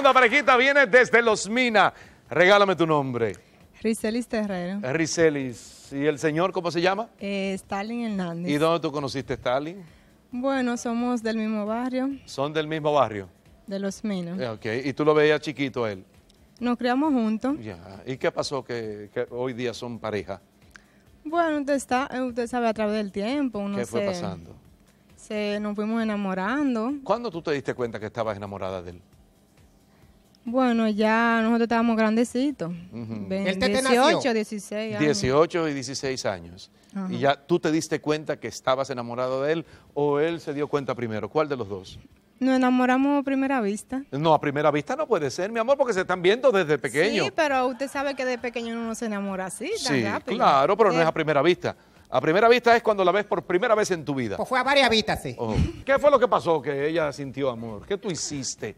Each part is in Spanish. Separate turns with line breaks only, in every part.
segunda parejita viene desde Los Minas. Regálame tu nombre.
Ricelis Terrero.
Ricelis. ¿Y el señor cómo se llama?
Eh, Stalin Hernández. ¿Y
dónde tú conociste a Stalin?
Bueno, somos del mismo barrio.
¿Son del mismo barrio?
De Los Minas.
Eh, ¿Y tú lo veías chiquito él?
Nos criamos juntos.
Ya. ¿Y qué pasó que, hoy día son pareja?
Bueno, usted, sabe a través del tiempo. ¿Qué fue pasando? Se, nos fuimos enamorando.
¿Cuándo tú te diste cuenta que estabas enamorada de él?
Bueno, ya nosotros estábamos grandecitos.
Uh 18, 16 años. 18 y 16 años. ¿Y ya tú te diste cuenta que estabas enamorado de él o él se dio cuenta primero? ¿Cuál de los dos?
Nos enamoramos a primera vista.
No, a primera vista no puede ser, mi amor, porque se están viendo desde pequeño. Sí,
pero usted sabe que de pequeño uno no se enamora así, tan sí, Claro, pero no es a
primera vista. A primera vista es cuando la ves por primera vez en tu vida. Pues
fue a varias
vistas, sí.
¿Qué fue lo que pasó que ella sintió amor? ¿Qué tú hiciste?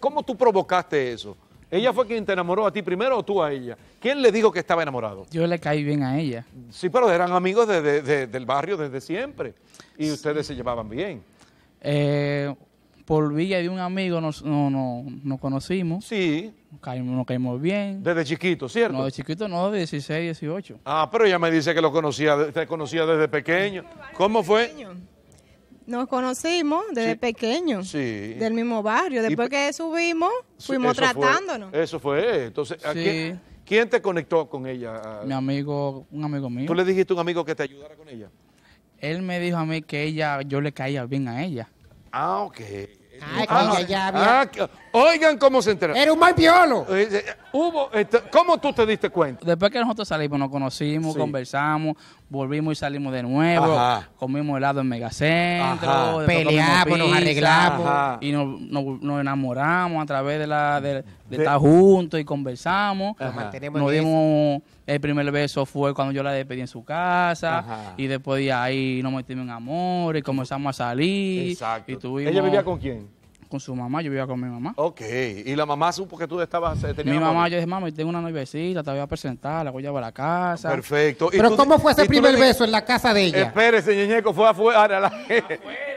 ¿Cómo tú provocaste eso? ¿Ella fue quien te enamoró a ti primero o tú a ella? ¿Quién le dijo que estaba enamorado?
Yo le caí bien a ella.
Sí, pero eran amigos del barrio desde siempre y ustedes se
llevaban bien. Eh, por villa de un amigo nos, no, nos conocimos. Sí. Nos caímos, nos bien. Desde chiquito, ¿cierto? No, de chiquito no, de 16, 18.
Ah, pero ella me dice que lo conocía, te conocía desde pequeño. ¿Cómo fue?
Nos conocimos desde pequeño, pequeños, sí. del mismo barrio. Después que subimos, fuimos tratándonos.
eso fue. Entonces, quién, te conectó con ella? Mi
amigo, un amigo mío. ¿Tú le
dijiste a un amigo que te ayudara con ella?
Él me dijo a mí que ella, yo le caía bien a ella.
Ah, ok.
Ah,
oigan cómo se enteró. Era un mal violo eh, eh, hubo, este, ¿Cómo tú te diste cuenta? Después que nosotros salimos, nos conocimos, conversamos, volvimos y salimos de nuevo, comimos helado en Megacentro, peleamos, nos arreglamos y nos, nos, enamoramos a través de la de, estar juntos y conversamos. Nos dimos el primer beso fue cuando yo la despedí en su casa y después de ahí nos metimos en amor y comenzamos a salir. Exacto. ¿Ella vivía con quién? con su mamá, yo vivía con mi mamá. Ok, y
la mamá supo que tú estabas eh, Mi mamá, yo
dije, mamá, tengo una noviecita, te voy a presentar, la voy a llevar a la casa. Perfecto.
¿Y Pero ¿cómo fue ese primer beso
en la casa de ella?
Espérese, ñeñeco, fue afuera, la...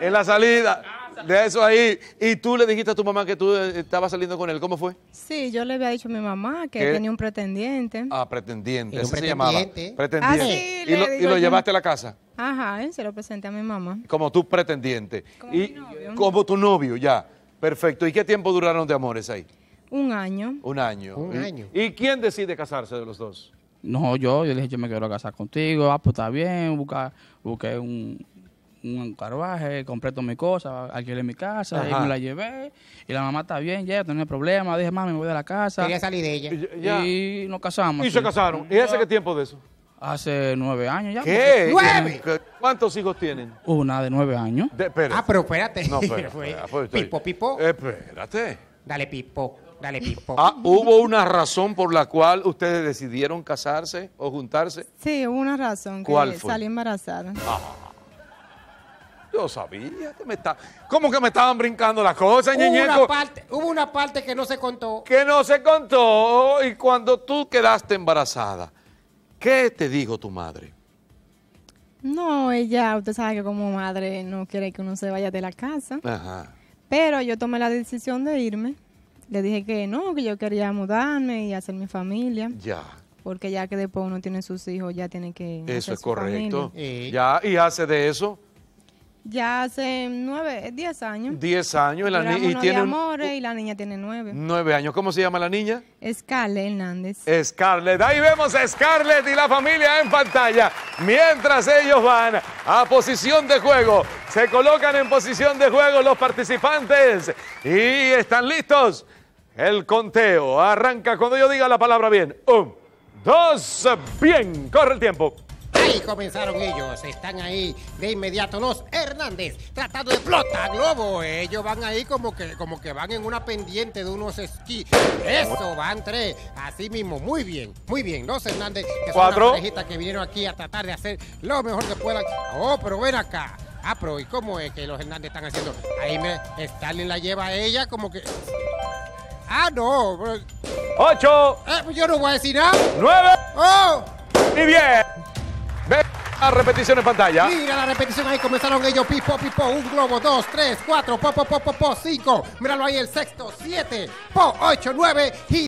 en la salida. De eso ahí. ¿Y tú le dijiste a tu mamá que tú eh, estabas saliendo con él? ¿Cómo fue?
Sí, yo le había dicho a mi mamá que tenía un pretendiente.
Ah, pretendiente. cómo se llamaba. Pretendiente. Ah, ¿Y, lo, llevaste a la casa?
Ajá, se lo presenté a mi mamá.
Como tu pretendiente. y Como tu novio, ya. Perfecto. ¿Y qué tiempo duraron de amores ahí?
Un año.
Un año. Un año.
¿Y quién decide casarse de los dos?
No, yo, yo dije, yo me quiero casar contigo, ah, pues está bien, busqué un, un carruaje, compré todas mis cosas, alquilé mi casa, y me la llevé, y la mamá está bien, ya, tenía problema. dije, mami, me voy de la casa. Quería salir de ella. Y, nos casamos. Y se casaron. ¿Y hace qué tiempo de eso? Hace nueve años ya. ¿Qué? ¿Cuántos hijos tienen? Una de nueve años. ah, pero espérate. No, espérate, fue. Ah, pues, pipo, pipo. Espérate. Dale, pipo. Dale, pipo.
Ah, ¿Hubo una razón por la cual ustedes decidieron casarse o juntarse?
Sí, hubo una razón. ¿Cuál que Salí embarazada. Ah,
yo sabía que me ¿Cómo que me estaban brincando las cosas, ñeñeco?
hubo una parte que no se contó.
Que no se contó. Y cuando tú quedaste embarazada, ¿Qué te dijo tu madre?
No, ella, usted sabe que como madre no quiere que uno se vaya de la casa. Ajá. Pero yo tomé la decisión de irme. Le dije que no, que yo quería mudarme y hacer mi familia. Ya. Porque ya que después uno tiene sus hijos, ya tiene que. Eso es correcto.
Y... Ya, y hace de eso
ya hace nueve, diez años.
Diez años. Y, la tiene
amores, y la niña tiene nueve.
Nueve años. ¿Cómo se llama la niña?
Scarlett Hernández.
Scarlett. Ahí vemos a Scarlett y la familia en pantalla. Mientras ellos van a posición de juego. Se colocan en posición de juego los participantes. Y están listos. El conteo arranca cuando yo diga la palabra bien. Un, dos, bien. Corre el tiempo.
Ahí comenzaron ellos. Están ahí de inmediato los Hernández tratando de flota globo. Ellos van ahí como que, como que van en una pendiente de unos esquí. Eso, van tres. Así mismo, muy bien, muy bien. Los Hernández, que son una parejita que vinieron aquí a tratar de hacer lo mejor que puedan. Oh, pero ven acá. Ah, pero ¿y cómo es que los Hernández están haciendo? Ahí me, Stalin la lleva a ella como que... Ah, no. Ocho. Eh, pues yo no voy a decir nada. Nueve. Oh. Y bien a repetición en pantalla. Mira la repetición ahí. Comenzaron ellos. Pipo, pipo. Un globo. Dos, tres, cuatro. Po, po, po, po, po. Cinco. Míralo ahí. El sexto. Siete. Po.
Ocho, nueve. Y